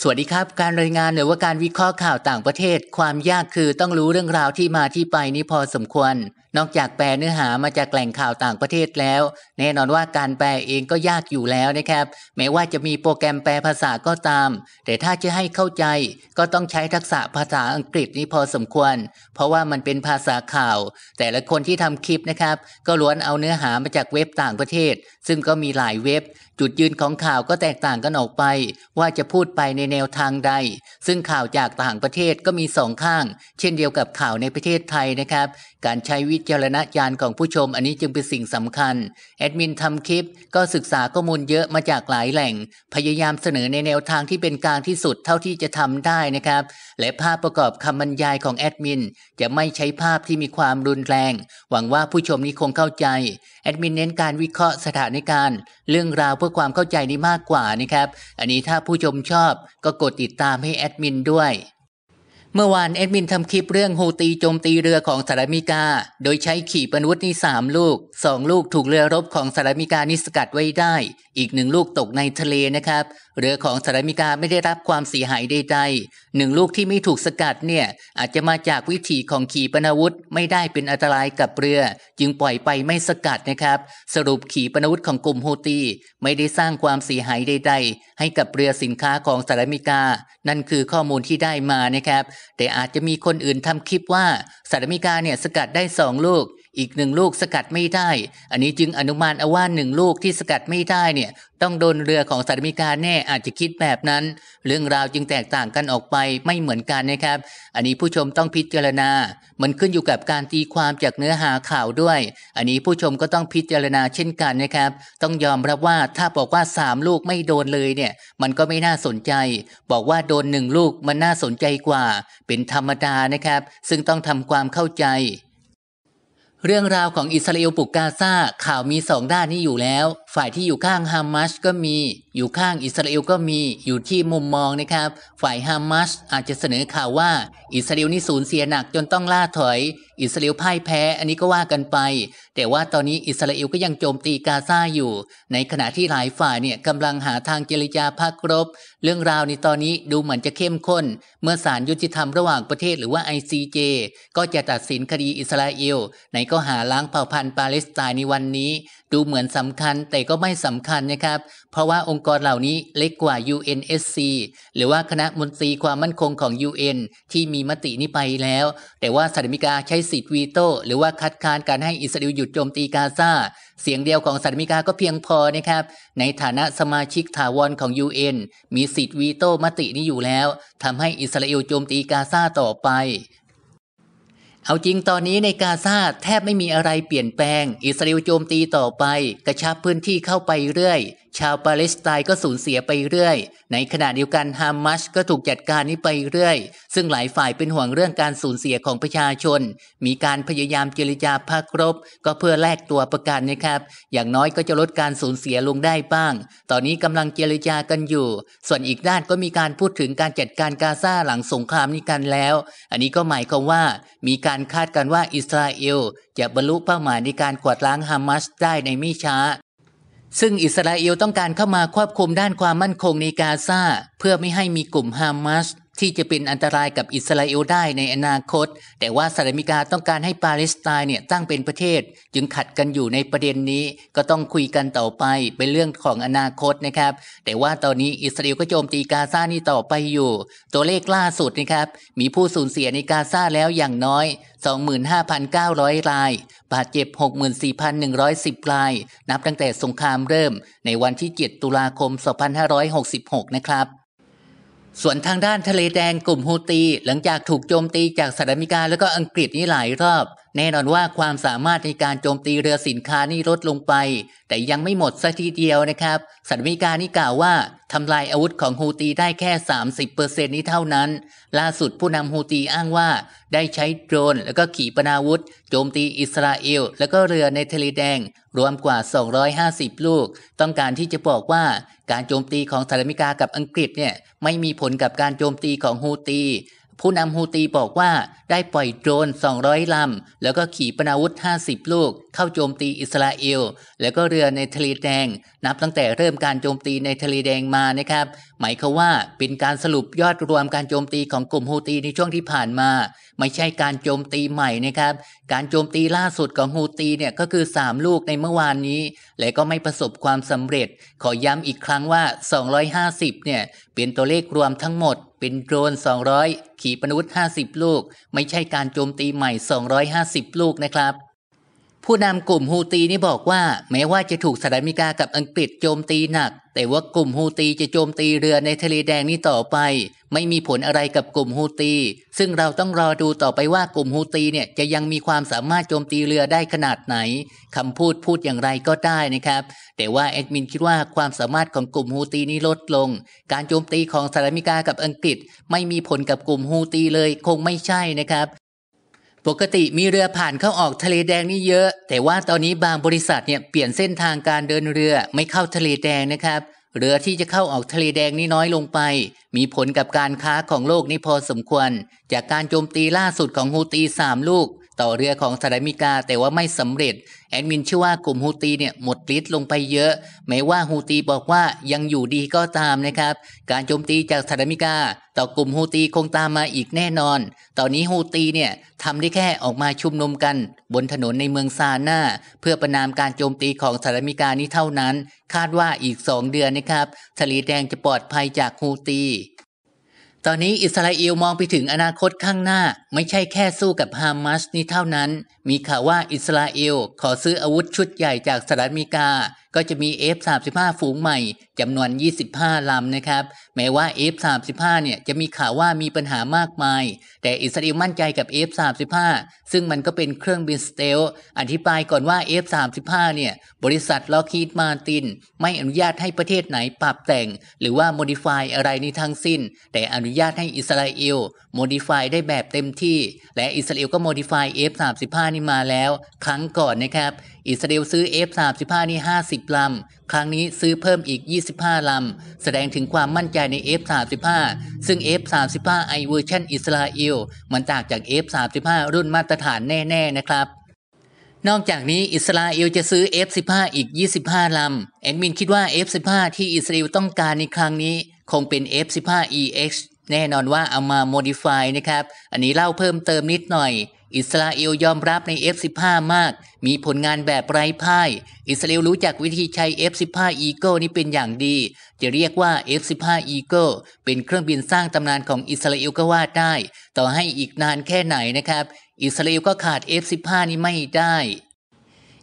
สวัสดีครับการรายงานหรือว่าการวิเคราะห์ข่าวต่างประเทศ ความยากคือต้องรู้เรื่องราวที่มาที่ไปนี้พอสมควร นอกจากแปลเนื้อหามาจากแหล่งข่าวต่างประเทศแล้ว แน่นอนว่าการแปลเองก็ยากอยู่แล้วนะครับแม้ว่าจะมีโปรแกรมแปลภาษาก็ตาม แต่ถ้าจะให้เข้าใจก็ต้องใช้ทักษะภาษาอังกฤษนี้พอสมควร เพราะว่ามันเป็นภาษาข่าว แต่ละคนที่ทำคลิปนะครับก็ล้วนเอาเนื้อหามาจากเว็บต่างประเทศ ซึ่งก็มีหลายเว็บ จุดยืนของข่าวก็แตกต่างกันออกไป ว่าจะพูดไปในในแนวทางใดซึ่งข่าวจากต่างประเทศก็มีสองข้าง เช่นเดียวกับข่าวในประเทศไทยนะครับ การใช้วิจารณญาณของผู้ชมอันนี้จึงเป็นสิ่งสำคัญ แอดมินทำคลิปก็ศึกษาข้อมูลเยอะมาจากหลายแหล่ง พยายามเสนอในแนวทางที่เป็นกลางที่สุดเท่าที่จะทำได้นะครับ และภาพประกอบคำบรรยายของแอดมินจะไม่ใช้ภาพที่มีความรุนแรงหวังว่าผู้ชมนี้คงเข้าใจแอดมินเน้นการวิเคราะห์สถานการณ์เรื่องราวเพื่อความเข้าใจนี้มากกว่านะครับ อันนี้ถ้าผู้ชมชอบก็กดติดตามให้แอดมินด้วย เมื่อวานแอดมินทำคลิปเรื่องโฮตีโจมตีเรือของสหรัฐอเมริกา โดยใช้ขีปนาวุธนี่ 3 ลูก 2 ลูกถูกเรือรบของสหรัฐอเมริกานิสกัดไว้ได้อีกหนึ่งลูกตกในทะเลนะครับเรือของสหรัฐอเมริกาไม่ได้รับความเสียหายใดๆหนึ่งลูกที่ไม่ถูกสกัดเนี่ยอาจจะมาจากวิถีของขีปนาวุธไม่ได้เป็นอันตรายกับเรือ จึงปล่อยไปไม่สกัดนะครับสรุปขีปนาวุธของกลุ่มฮูตี ไม่ได้สร้างความเสียหายใดๆ ให้กับเรือสินค้าของสหรัฐอเมริกา นั่นคือข้อมูลที่ได้มานะครับแต่อาจจะมีคนอื่นทำคลิปว่าสหรัฐอเมริกาเนี่ยสกัดได้2ลูกอีกหนึ่งลูกสกัดไม่ได้ อันนี้จึงอนุมานเอาว่าหนึ่งลูกที่สกัดไม่ได้เนี่ยต้องโดนเรือของสตมิกาแน่อาจจะคิดแบบนั้น เรื่องราวจึงแตกต่างกันออกไปไม่เหมือนกันนะครับ อันนี้ผู้ชมต้องพิจารณา มันขึ้นอยู่กับการตีความจากเนื้อหาข่าวด้วย อันนี้ผู้ชมก็ต้องพิจารณาเช่นกันนะครับ ต้องยอมรับว่าถ้าบอกว่า3ลูกไม่โดนเลยเนี่ยมันก็ไม่น่าสนใจ บอกว่าโดนหนึ่งลูกมันน่าสนใจกว่า เป็นธรรมดานะครับ ซึ่งต้องทำความเข้าใจเรื่องราวของอิสราเอลปุกกาซาข่าวมีสองด้านนี้อยู่แล้วฝ่ายที่อยู่ข้างฮามาสก็มีอยู่ข้างอิสราเอลก็มีอยู่ที่มุมมองนะครับ ฝ่ายฮามาสอาจจะเสนอข่าวว่าอิสราเอลนี่สูญเสียหนักจนต้องล่าถอย อิสราเอลพ่ายแพ้อันนี้ก็ว่ากันไป แต่ว่าตอนนี้อิสราเอลก็ยังโจมตีกาซาอยู่ ในขณะที่หลายฝ่ายเนี่ยกำลังหาทางเจรจาพักรบ เรื่องราวในตอนนี้ดูเหมือนจะเข้มข้น เมื่อศาลยุติธรรมระหว่างประเทศหรือว่า ICJ ก็จะตัดสินคดีอิสราเอลในข้อหาล้างเผ่าพันธุ์ปาเลสไตน์ในวันนี้ดูเหมือนสำคัญแต่ก็ไม่สำคัญนะครับ เพราะว่าองค์กรเหล่านี้เล็กกว่า UNSC หรือว่าคณะมนตรีความมั่นคงของ UN ที่มีมตินี้ไปแล้ว แต่ว่าสหรัฐอเมริกาใช้สิทธิ์วีโต้ หรือว่าคัดค้านการให้อิสราเอลหยุดโจมตีกาซาเสียงเดียวของสหรัฐอเมริกาก็เพียงพอนะครับในฐานะสมาชิกถาวรของ UN มีสิทธิ์วีโต้มตินี้อยู่แล้วทำให้อิสราเอลโจมตีกาซาต่อไปเอาจริง ตอนนี้ในกาซาแทบไม่มีอะไรเปลี่ยนแปลง อิสราเอลโจมตีต่อไป กระชับพื้นที่เข้าไปเรื่อย ชาวปาเลสไตน์ก็สูญเสียไปเรื่อย ในขณะเดียวกันฮามัสก็ถูกจัดการนี้ไปเรื่อย ซึ่งหลายฝ่ายเป็นห่วงเรื่องการสูญเสียของประชาชน มีการพยายามเจรจาพักรบ ก็เพื่อแลกตัวประกันนะครับ อย่างน้อยก็จะลดการสูญเสียลงได้บ้าง ตอนนี้กำลังเจรจากันอยู่ ส่วนอีกด้านก็มีการพูดถึงการจัดการกาซาหลังสงครามนี้กันแล้ว อันนี้ก็หมายความว่ามีการการคาดกันว่าอิสราเอลจะบรรลุเป้าหมายในการกวาดล้างฮามาสได้ในไม่ช้า ซึ่งอิสราเอลต้องการเข้ามาควบคุมด้านความมั่นคงในกาซาเพื่อไม่ให้มีกลุ่มฮามาสที่จะเป็นอันตรายกับอิสราเอลได้ในอนาคต แต่ว่าสหรัฐอเมริกาต้องการให้ปาเลสไตน์เนี่ยตั้งเป็นประเทศ จึงขัดกันอยู่ในประเด็นนี้ ก็ต้องคุยกันต่อไป เป็นเรื่องของอนาคตนะครับ แต่ว่าตอนนี้อิสราเอลก็โจมตีกาซานี่ต่อไปอยู่ ตัวเลขล่าสุดนะครับ มีผู้สูญเสียในกาซาแล้วอย่างน้อย 25,900ราย บาดเจ็บ 64,110ราย นับตั้งแต่สงครามเริ่ม ในวันที่ 7 ตุลาคม2566นะครับส่วนทางด้านทะเลแดงกลุ่มฮูตีหลังจากถูกโจมตีจากสหรัฐอเมริกาแล้วก็อังกฤษนี่หลายรอบ แน่นอนว่าความสามารถในการโจมตีเรือสินค้านี่ลดลงไป แต่ยังไม่หมดสัทีเดียวนะครับสหรัฐอเมริกานี่กล่าวว่าทำลายอาวุธของฮูตีได้แค่ 30%นี้เท่านั้น ล่าสุดผู้นำฮูตีอ้างว่าได้ใช้โดรนและก็ขีปนาวุธโจมตีอิสราเอล และก็เรือในทะเลแดงรวมกว่า 250 ลูก ต้องการที่จะบอกว่าการโจมตีของสหรัฐอเมริกากับอังกฤษเนี่ยไม่มีผลกับการโจมตีของฮูตี ผู้นำฮูตีบอกว่าได้ปล่อยโดรน200 ลำ แล้วก็ขีปนาวุธ 50 ลูกเข้าโจมตีอิสราเอลแล้วก็เรือในทะเลแดง นับตั้งแต่เริ่มการโจมตีในทะเลแดงมานะครับหมายความว่าเป็นการสรุปยอดรวมการโจมตีของกลุ่มฮูตีในช่วงที่ผ่านมา ไม่ใช่การโจมตีใหม่นะครับ การโจมตีล่าสุดของฮูตีเนี่ยก็คือ 3 ลูกในเมื่อวานนี้ และก็ไม่ประสบความสำเร็จ ขอย้ำอีกครั้งว่า 250เนี่ยเป็นตัวเลขรวมทั้งหมด เป็นโดรน 200 ขีปนาวุธ50 ลูก ไม่ใช่การโจมตีใหม่ 250 ลูกนะครับผู้นำกลุ่มฮูตีนี่บอกว่าแม้ว่าจะถูกสหรัฐอเมริกากับอังกฤษโจมตีหนักแต่ว่ากลุ่มฮูตีจะโจมตีเรือในทะเลแดงนี้ต่อไป ไม่มีผลอะไรกับกลุ่มฮูตี ซึ่งเราต้องรอดูต่อไปว่ากลุ่มฮูตีเนี่ยจะยังมีความสามารถโจมตีเรือได้ขนาดไหนคำพูดพูดอย่างไรก็ได้นะครับ แต่ว่าแอดมินคิดว่าความสามารถของกลุ่มฮูตีนี้ลดลงการโจมตีของสหรัฐอเมริกากับอังกฤษ ไม่มีผลกับกลุ่มฮูตีเลยคงไม่ใช่นะครับปกติมีเรือผ่านเข้าออกทะเลแดงนี่เยอะ แต่ว่าตอนนี้บางบริษัทเนี่ยเปลี่ยนเส้นทางการเดินเรือไม่เข้าทะเลแดงนะครับ เรือที่จะเข้าออกทะเลแดงนี่น้อยลงไป มีผลกับการค้าของโลกนี่พอสมควร จากการโจมตีล่าสุดของฮูตีสามลูกต่อเรือของสหรัฐอเมริกาแต่ว่าไม่สำเร็จ แอดมินเชื่อว่ากลุ่มฮูตีเนี่ยหมดฤทธิ์ลงไปเยอะแม้ว่าฮูตีบอกว่ายังอยู่ดีก็ตามนะครับการโจมตีจากสหรัฐอเมริกา ต่อกลุ่มฮูตีคงตามมาอีกแน่นอน ตอนนี้ฮูตีเนี่ยทำได้แค่ออกมาชุมนุมกัน บนถนนในเมืองซาน่าเพื่อประนามการโจมตีของสหรัฐอเมริกานี้เท่านั้น คาดว่าอีก 2 เดือนนะครับทะเลแดงจะปลอดภัยจากฮูตีตอนนี้อิสราเอลมองไปถึงอนาคตข้างหน้า ไม่ใช่แค่สู้กับฮามาสนี้เท่านั้น มีข่าวว่าอิสราเอลขอซื้ออาวุธชุดใหญ่จากสหรัฐอเมริกาก็จะมี F35 ฝูงใหม่ จำนวน 25 ลำนะครับ แม้ว่า F35 เนี่ยจะมีข่าวว่ามีปัญหามากมาย แต่อิสราเอลมั่นใจกับ F35 ซึ่งมันก็เป็นเครื่องบินสเตล อธิบายก่อนว่า F35 เนี่ย บริษัทล็อกฮีดมาตินไม่อนุญาตให้ประเทศไหนปรับแต่ง หรือว่าโมดิฟายอะไรในทั้งสิ้น แต่อนุญาตให้อิสราเอลโมดิฟายได้แบบเต็มที่ และอิสราเอลก็โมดิฟาย F35 นี่มาแล้ว ครั้งก่อนนะครับอิสราเอลซื้อ F-35 นี่ 50 ลำ ครั้งนี้ซื้อเพิ่มอีก 25 ลำ แสดงถึงความมั่นใจใน F-35 ซึ่ง F-35 i v e r ร i ชันอิสราเอล มันต่างจาก F-35 รุ่นมาตรฐานแน่ๆนะครับ นอกจากนี้อิสราเอลจะซื้อ F-15 อีก 25 ลำ แอดมินคิดว่า F-15 ที่อิสราเอลต้องการในครั้งนี้คงเป็น F-15EX แน่นอนว่าเอามา modify นะครับ อันนี้เล่าเพิ่มเติมนิดหน่อยอิสราเอลยอมรับใน F-15 มาก มีผลงานแบบไร้พ่าย อิสราเอลรู้จักวิธีใช้ F-15 Eagle นี้เป็นอย่างดี จะเรียกว่า F-15 Eagle เป็นเครื่องบินสร้างตำนานของอิสราเอลก็ว่าได้ ต่อให้อีกนานแค่ไหนนะครับ อิสราเอลก็ขาด F-15 นี้ไม่ได้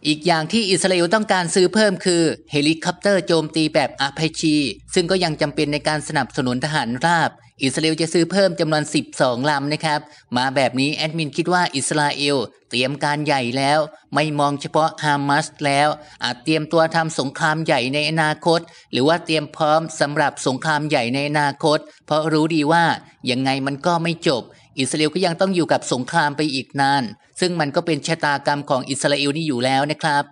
อีกอย่างที่อิสราเอลต้องการซื้อเพิ่มคือเฮลิคอปเตอร์โจมตีแบบอาพชี ซึ่งก็ยังจำเป็นในการสนับสนุนทหารราบอิสราเอลจะซื้อเพิ่มจำนวน 12 ลำนะครับ มาแบบนี้แอดมินคิดว่าอิสราเอลเตรียมการใหญ่แล้ว ไม่มองเฉพาะฮามาสแล้ว อาจเตรียมตัวทำสงครามใหญ่ในอนาคต หรือว่าเตรียมพร้อมสำหรับสงครามใหญ่ในอนาคต เพราะรู้ดีว่ายังไงมันก็ไม่จบ อิสราเอลก็ยังต้องอยู่กับสงครามไปอีกนาน ซึ่งมันก็เป็นชะตากรรมของอิสราเอลนี่อยู่แล้วนะครับ